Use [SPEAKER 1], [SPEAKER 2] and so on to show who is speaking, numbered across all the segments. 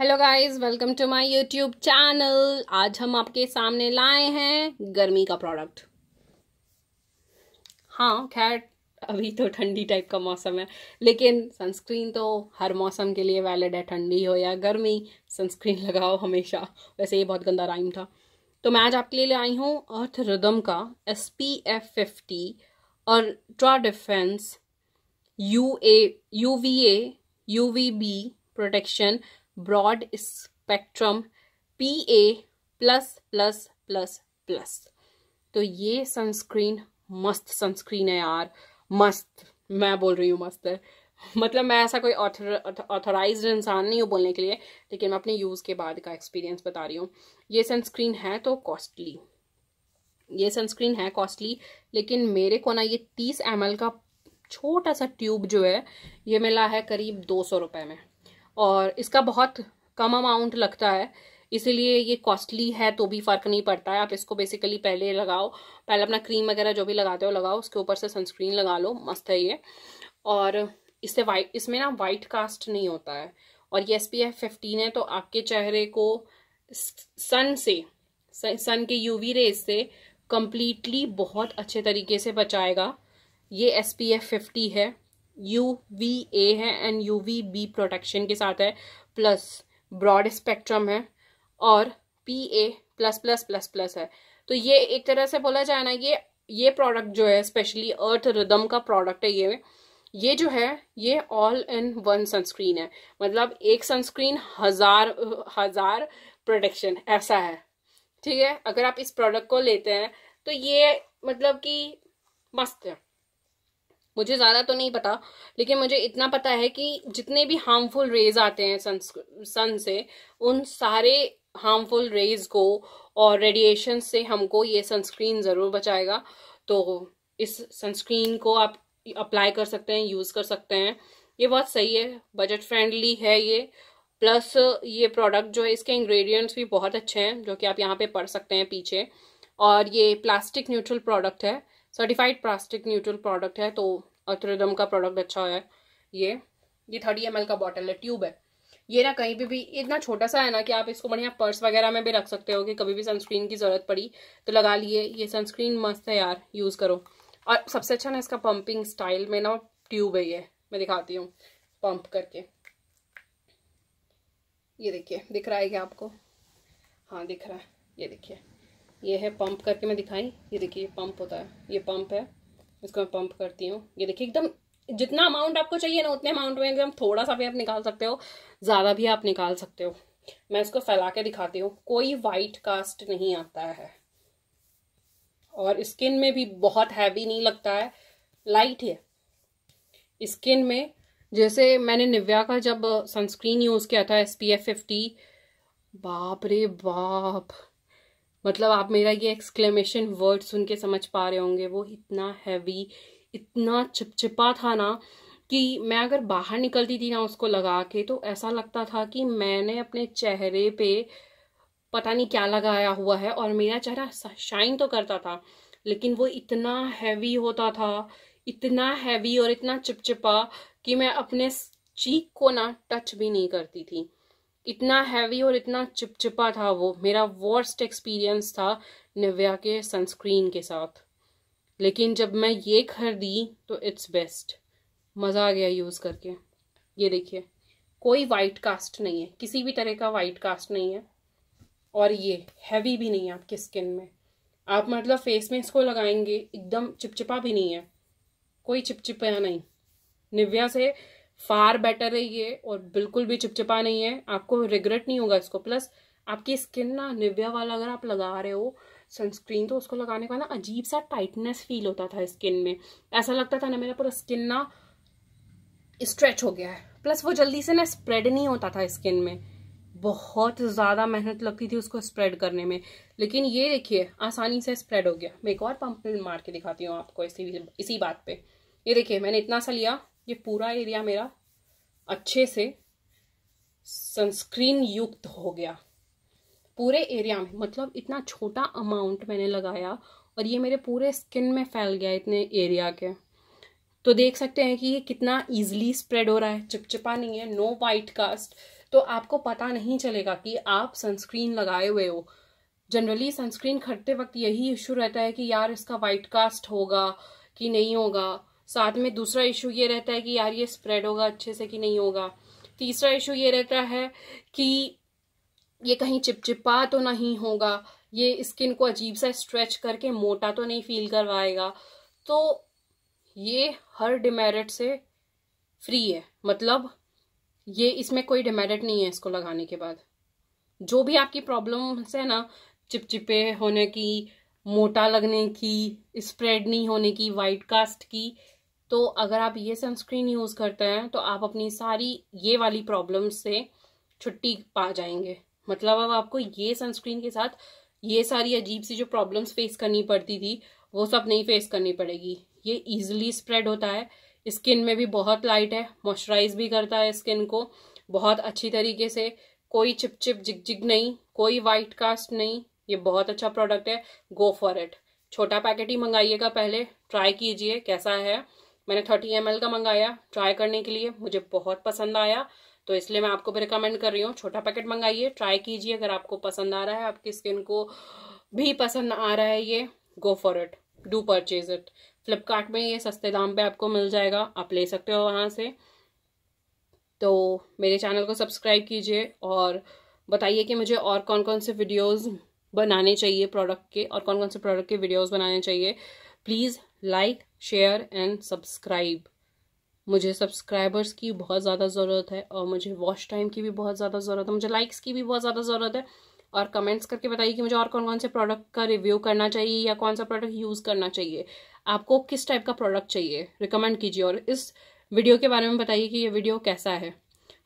[SPEAKER 1] hello guys welcome to my YouTube channel आज हम आपके सामने लाए हैं गर्मी का प्रोडक्ट हाँ खैर अभी तो ठंडी टाइप का मौसम है लेकिन सनस्क्रीन तो हर मौसम के लिए वैलिड है ठंडी हो या गर्मी सनस्क्रीन लगाओ हमेशा वैसे ये बहुत गंदा राइम था तो मैं आज आपके लिए आई हूँ अर्थ रिदम का S P F fifty ultra defence U A U V A U V B protection broad spectrum P A plus plus plus plus तो ये सनस्क्रीन मस्त सनस्क्रीन है यार मस्त मैं बोल रही हूँ मस्त मतलब मैं ऐसा कोई ऑथराइज ऑथराइज इंसान नहीं हूँ बोलने के लिए लेकिन मैं अपने यूज़ के बाद का एक्सपीरियंस बता रही हूँ ये सनस्क्रीन है तो कॉस्टली ये सनस्क्रीन है कॉस्टली लेकिन मेरे को ना ये तीस एम का छोटा सा ट्यूब जो है ये मिला है करीब दो सौ रुपये में और इसका बहुत कम अमाउंट लगता है इसीलिए ये कॉस्टली है तो भी फ़र्क नहीं पड़ता है आप इसको बेसिकली पहले लगाओ पहले अपना क्रीम वगैरह जो भी लगाते हो लगाओ उसके ऊपर से सनस्क्रीन लगा लो मस्त है ये और इससे वाइट इसमें ना वाइट कास्ट नहीं होता है और ये एस पी एफ फिफ्टीन है तो आपके चेहरे को सन से सन के यूवी रेज से कम्प्लीटली बहुत अच्छे तरीके से बचाएगा ये एस पी एफ फिफ्टी है यू वी ए है and U V B protection के साथ है प्लस ब्रॉड स्पेक्ट्रम है और P A plus plus plus plus है तो ये एक तरह से बोला जाए ना ये ये प्रोडक्ट जो है स्पेशली अर्थ रिदम का प्रोडक्ट है ये ये जो है ये ऑल इन वन सनस्क्रीन है मतलब एक सनस्क्रीन हजार हजार प्रोटेक्शन ऐसा है ठीक है अगर आप इस प्रोडक्ट को लेते हैं तो ये मतलब कि मस्त है मुझे ज़्यादा तो नहीं पता लेकिन मुझे इतना पता है कि जितने भी हार्मफुल रेज आते हैं सन सन से उन सारे हार्मफुल रेज को और रेडिएशन से हमको ये सनस्क्रीन ज़रूर बचाएगा तो इस सनस्क्रीन को आप अप्लाई कर सकते हैं यूज़ कर सकते हैं ये बहुत सही है बजट फ्रेंडली है ये प्लस ये प्रोडक्ट जो है इसके इंग्रेडिएंट्स भी बहुत अच्छे हैं जो कि आप यहाँ पे पढ़ सकते हैं पीछे और ये प्लास्टिक न्यूट्रल प्रोडक्ट है सर्टिफाइड प्लास्टिक न्यूट्रल प्रोडक्ट है तो अथ्रिदम का प्रोडक्ट अच्छा है ये ये थर्टी एम का बॉटल है ट्यूब है ये ना कहीं भी भी इतना छोटा सा है ना कि आप इसको बढ़िया पर्स वगैरह में भी रख सकते हो कि कभी भी सनस्क्रीन की ज़रूरत पड़ी तो लगा लिए ये सनस्क्रीन मस्त है यार यूज़ करो और सबसे अच्छा ना इसका पंपिंग स्टाइल में ना ट्यूब है ये मैं दिखाती हूँ पंप करके ये देखिए दिख रहा है क्या आपको हाँ दिख रहा है ये देखिए ये है पंप करके मैं दिखाई ये देखिए ये पंप होता है ये पंप है इसको मैं पंप करती हूँ ये देखिए एकदम जितना अमाउंट आपको चाहिए ना उतने अमाउंट में एकदम थोड़ा सा भी आप निकाल सकते हो ज़्यादा भी आप निकाल सकते हो मैं इसको फैला के दिखाती हूँ कोई वाइट कास्ट नहीं आता है और स्किन में भी बहुत हैवी नहीं लगता है लाइट है स्किन में जैसे मैंने निव्या का जब सनस्क्रीन यूज़ किया था एस पी एफ फिफ्टी बाप रे बाप मतलब आप मेरा ये एक्सक्लेमेशन वर्ड सुन के समझ पा रहे होंगे वो इतना हैवी इतना चिपचिपा था ना कि मैं अगर बाहर निकलती थी ना उसको लगा के तो ऐसा लगता था कि मैंने अपने चेहरे पे पता नहीं क्या लगाया हुआ है और मेरा चेहरा शाइन तो करता था लेकिन वो इतना हैवी होता था इतना हैवी और इतना चिपचिपा कि मैं अपने चीक को ना टच भी नहीं करती थी इतना हैवी और इतना चिपचिपा था वो मेरा वर्स्ट एक्सपीरियंस था निव्या के सनस्क्रीन के साथ लेकिन जब मैं ये खरीदी तो इट्स बेस्ट मज़ा आ गया यूज़ करके ये देखिए कोई वाइट कास्ट नहीं है किसी भी तरह का वाइट कास्ट नहीं है और ये हैवी भी नहीं है आपकी स्किन में आप मतलब फेस में इसको लगाएंगे एकदम चिपचिपा भी नहीं है कोई चिपचिपा नहीं निव्या से फार बेटर है ये और बिल्कुल भी चिपचिपा नहीं है आपको रिग्रेट नहीं होगा इसको प्लस आपकी स्किन ना निव्या वाला अगर आप लगा रहे हो सनस्क्रीन तो उसको लगाने का ना अजीब सा टाइटनेस फील होता था स्किन में ऐसा लगता था ना मेरा पूरा स्किन ना स्ट्रेच हो गया है प्लस वो जल्दी से ना स्प्रेड नहीं होता था स्किन में बहुत ज़्यादा मेहनत लगती थी उसको स्प्रेड करने में लेकिन ये देखिए आसानी से स्प्रेड हो गया मैं एक और पंप मार के दिखाती हूँ आपको इसी इसी बात पे ये देखिए मैंने इतना सा लिया ये पूरा एरिया मेरा अच्छे से सनस्क्रीन युक्त हो गया पूरे एरिया में मतलब इतना छोटा अमाउंट मैंने लगाया और ये मेरे पूरे स्किन में फैल गया इतने एरिया के तो देख सकते हैं कि ये कितना ईजिली स्प्रेड हो रहा है चिपचिपा नहीं है नो वाइट कास्ट तो आपको पता नहीं चलेगा कि आप सनस्क्रीन लगाए हुए हो जनरली सनस्क्रीन खरीदते वक्त यही इशू रहता है कि यार इसका वाइट कास्ट होगा कि नहीं होगा साथ में दूसरा इशू ये रहता है कि यार ये स्प्रेड होगा अच्छे से कि नहीं होगा तीसरा इशू ये रहता है कि ये कहीं चिपचिपा तो नहीं होगा ये स्किन को अजीब सा स्ट्रेच करके मोटा तो नहीं फील करवाएगा तो ये हर डिमेरिट से फ्री है मतलब ये इसमें कोई डिमेरिट नहीं है इसको लगाने के बाद जो भी आपकी प्रॉब्लम है ना चिपचिपे होने की मोटा लगने की स्प्रेड नहीं होने की वाइट कास्ट की तो अगर आप ये सनस्क्रीन यूज़ करते हैं तो आप अपनी सारी ये वाली प्रॉब्लम से छुट्टी पा जाएंगे मतलब अब आपको ये सनस्क्रीन के साथ ये सारी अजीब सी जो प्रॉब्लम्स फेस करनी पड़ती थी वो सब नहीं फेस करनी पड़ेगी ये इजिली स्प्रेड होता है स्किन में भी बहुत लाइट है मॉइस्चराइज भी करता है स्किन को बहुत अच्छी तरीके से कोई चिपचिप जिग जिग नहीं कोई वाइट कास्ट नहीं ये बहुत अच्छा प्रोडक्ट है गो फॉर इट छोटा पैकेट ही मंगाइएगा पहले ट्राई कीजिए कैसा है मैंने थर्टी एम का मंगाया ट्राई करने के लिए मुझे बहुत पसंद आया तो इसलिए मैं आपको भी रिकमेंड कर रही हूँ छोटा पैकेट मंगाइए ट्राई कीजिए अगर आपको पसंद आ रहा है आपकी स्किन को भी पसंद आ रहा है ये go for it do purchase it Flipkart में ये सस्ते दाम पे आपको मिल जाएगा आप ले सकते हो वहाँ से तो मेरे चैनल को सब्सक्राइब कीजिए और बताइए कि मुझे और कौन कौन से वीडियोज़ बनाने चाहिए प्रोडक्ट के और कौन कौन से प्रोडक्ट के वीडियोज़ बनाने चाहिए please like share and subscribe मुझे सब्सक्राइबर्स की बहुत ज़्यादा ज़रूरत है और मुझे वॉच टाइम की भी बहुत ज़्यादा ज़रूरत है मुझे लाइक्स की भी बहुत ज़्यादा ज़रूरत है और कमेंट्स करके बताइए कि मुझे और कौन कौन से प्रोडक्ट का रिव्यू करना चाहिए या कौन सा प्रोडक्ट यूज़ करना चाहिए आपको किस टाइप का प्रोडक्ट चाहिए रिकमेंड कीजिए और इस वीडियो के बारे में बताइए कि ये वीडियो कैसा है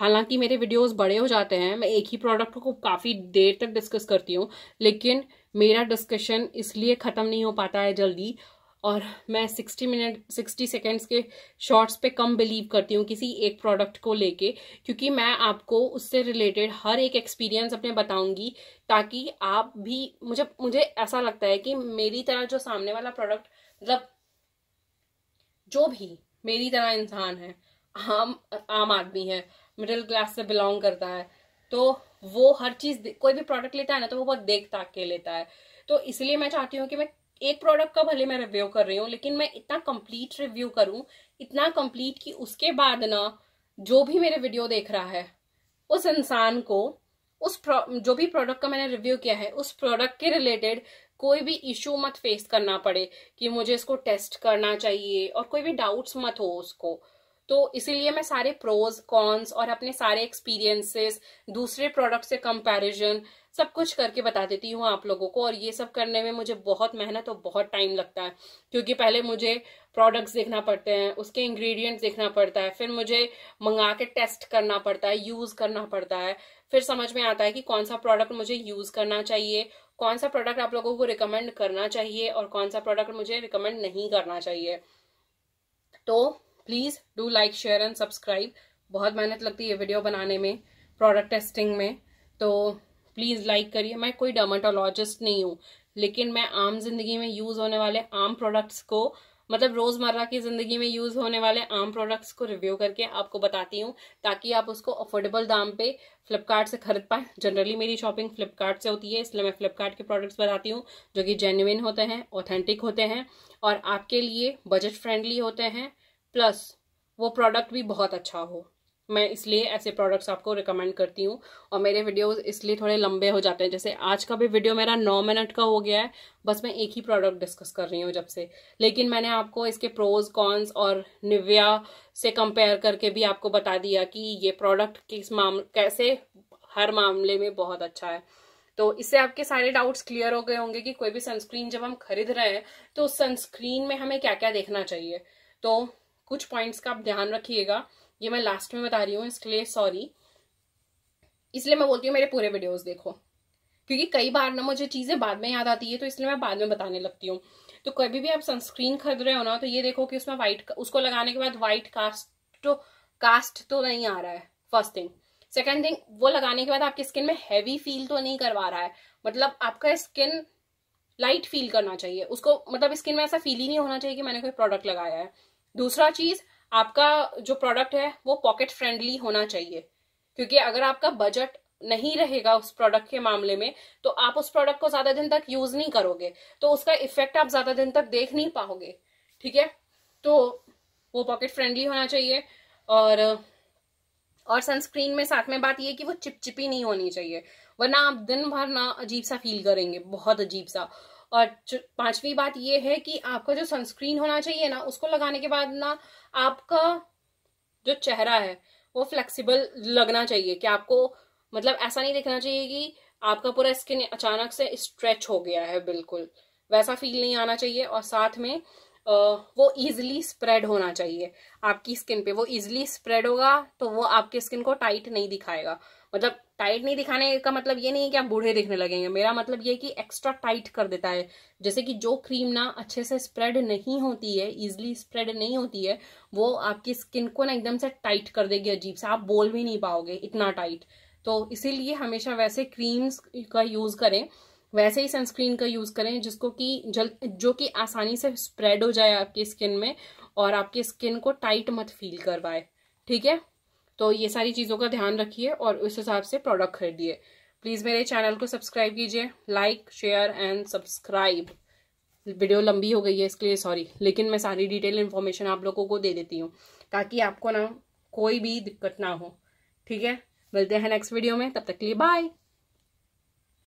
[SPEAKER 1] हालांकि मेरे वीडियोस बड़े हो जाते हैं मैं एक ही प्रोडक्ट को काफ़ी देर तक डिस्कस करती हूँ लेकिन मेरा डिस्कशन इसलिए ख़त्म नहीं हो पाता है जल्दी और मैं 60 मिनट 60 सेकेंड्स के शॉर्ट्स पे कम बिलीव करती हूँ किसी एक प्रोडक्ट को लेके क्योंकि मैं आपको उससे रिलेटेड हर एक एक्सपीरियंस अपने बताऊंगी ताकि आप भी मुझे मुझे ऐसा लगता है कि मेरी तरह जो सामने वाला प्रोडक्ट मतलब जो भी मेरी तरह इंसान है आम आम आदमी है मिडिल क्लास से बिलोंग करता है तो वो हर चीज़ कोई भी प्रोडक्ट लेता है ना तो वो बहुत देख ताक के लेता है तो इसलिए मैं चाहती हूँ कि मैं एक प्रोडक्ट का भले मैं रिव्यू कर रही हूँ लेकिन मैं इतना कंप्लीट रिव्यू करूँ इतना कंप्लीट कि उसके बाद ना जो भी मेरे वीडियो देख रहा है उस इंसान को उस जो भी प्रोडक्ट का मैंने रिव्यू किया है उस प्रोडक्ट के रिलेटेड कोई भी इश्यू मत फेस करना पड़े कि मुझे इसको टेस्ट करना चाहिए और कोई भी डाउट्स मत हो उसको तो इसीलिए मैं सारे प्रोज कॉन्स और अपने सारे एक्सपीरियंसेस दूसरे प्रोडक्ट से कंपैरिजन सब कुछ करके बता देती हूँ आप लोगों को और ये सब करने में मुझे बहुत मेहनत और बहुत टाइम लगता है क्योंकि पहले मुझे प्रोडक्ट्स देखना पड़ते हैं उसके इंग्रेडिएंट्स देखना पड़ता है फिर मुझे मंगा के टेस्ट करना पड़ता है यूज़ करना पड़ता है फिर समझ में आता है कि कौन सा प्रोडक्ट मुझे यूज़ करना चाहिए कौन सा प्रोडक्ट आप लोगों को रिकमेंड करना चाहिए और कौन सा प्रोडक्ट मुझे रिकमेंड नहीं करना चाहिए तो please do like share and subscribe बहुत मेहनत लगती है वीडियो बनाने में प्रोडक्ट टेस्टिंग में तो प्लीज़ लाइक करिए मैं कोई डर्माटोलॉजिस्ट नहीं हूँ लेकिन मैं आम जिंदगी में यूज़ होने वाले आम प्रोडक्ट्स को मतलब रोज़मर्रा की ज़िंदगी में यूज़ होने वाले आम प्रोडक्ट्स को रिव्यू करके आपको बताती हूँ ताकि आप उसको अफोर्डेबल दाम पे फ्लिपकार्ट से खरीद पाएँ जनरली मेरी शॉपिंग फ्लिपकार्ट से होती है इसलिए मैं फ्लिपकार्ट के प्रोडक्ट्स बताती हूँ जो कि जेन्यून होते हैं ऑथेंटिक होते हैं और आपके लिए बजट फ्रेंडली होते हैं प्लस वो प्रोडक्ट भी बहुत अच्छा हो मैं इसलिए ऐसे प्रोडक्ट्स आपको रिकमेंड करती हूँ और मेरे वीडियोस इसलिए थोड़े लंबे हो जाते हैं जैसे आज का भी वीडियो मेरा नौ मिनट का हो गया है बस मैं एक ही प्रोडक्ट डिस्कस कर रही हूँ जब से लेकिन मैंने आपको इसके प्रोज कॉन्स और निव्या से कंपेयर करके भी आपको बता दिया कि ये प्रोडक्ट किस माम कैसे हर मामले में बहुत अच्छा है तो इससे आपके सारे डाउट्स क्लियर हो गए होंगे कि कोई भी सनस्क्रीन जब हम खरीद रहे हैं तो उस सनस्क्रीन में हमें क्या क्या देखना चाहिए तो कुछ पॉइंट्स का आप ध्यान रखिएगा ये मैं लास्ट में बता रही हूँ इसके लिए सॉरी इसलिए मैं बोलती हूँ मेरे पूरे वीडियोस देखो क्योंकि कई बार ना मुझे चीज़ें बाद में याद आती है तो इसलिए मैं बाद में बताने लगती हूँ तो कभी भी आप सनस्क्रीन खरीद रहे हो ना तो ये देखो कि उसमें वाइट उसको लगाने के बाद व्हाइट कास्ट तो कास्ट तो नहीं आ रहा है फर्स्ट थिंग सेकेंड थिंग वो लगाने के बाद आपकी स्किन में हैवी फील तो नहीं करवा रहा है मतलब आपका स्किन लाइट फील करना चाहिए उसको मतलब स्किन में ऐसा फील ही नहीं होना चाहिए कि मैंने कोई प्रोडक्ट लगाया है दूसरा चीज़ आपका जो प्रोडक्ट है वो पॉकेट फ्रेंडली होना चाहिए क्योंकि अगर आपका बजट नहीं रहेगा उस प्रोडक्ट के मामले में तो आप उस प्रोडक्ट को ज्यादा दिन तक यूज नहीं करोगे तो उसका इफेक्ट आप ज्यादा दिन तक देख नहीं पाओगे ठीक है तो वो पॉकेट फ्रेंडली होना चाहिए और और सनस्क्रीन में साथ में बात ये कि वो चिपचिपी नहीं होनी चाहिए वरना आप दिन भर ना अजीब सा फील करेंगे बहुत अजीब सा और पांचवी बात ये है कि आपका जो सनस्क्रीन होना चाहिए ना उसको लगाने के बाद ना आपका जो चेहरा है वो फ्लेक्सिबल लगना चाहिए कि आपको मतलब ऐसा नहीं दिखना चाहिए कि आपका पूरा स्किन अचानक से स्ट्रेच हो गया है बिल्कुल वैसा फील नहीं आना चाहिए और साथ में वो इजिली स्प्रेड होना चाहिए आपकी स्किन पे वो इजिली स्प्रेड होगा तो वो आपकी स्किन को टाइट नहीं दिखाएगा मतलब टाइट नहीं दिखाने का मतलब ये नहीं है कि आप बूढ़े दिखने लगेंगे मेरा मतलब ये कि एक्स्ट्रा टाइट कर देता है जैसे कि जो क्रीम ना अच्छे से स्प्रेड नहीं होती है इजिली स्प्रेड नहीं होती है वो आपकी स्किन को ना एकदम से टाइट कर देगी अजीब से आप बोल भी नहीं पाओगे इतना टाइट तो इसीलिए हमेशा वैसे क्रीम्स का यूज़ करें वैसे ही सनस्क्रीन का यूज़ करें जिसको कि जल जो कि आसानी से स्प्रेड हो जाए आपकी स्किन में और आपकी स्किन को टाइट मत फील करवाए ठीक है तो ये सारी चीज़ों का ध्यान रखिए और उस हिसाब से प्रोडक्ट खरीदिए प्लीज़ मेरे चैनल को सब्सक्राइब कीजिए like share and subscribe video लंबी हो गई है इसके लिए सॉरी लेकिन मैं सारी डिटेल इन्फॉर्मेशन आप लोगों को दे देती हूँ ताकि आपको ना कोई भी दिक्कत ना हो ठीक है मिलते हैं नेक्स्ट वीडियो में तब तक के लिए बाय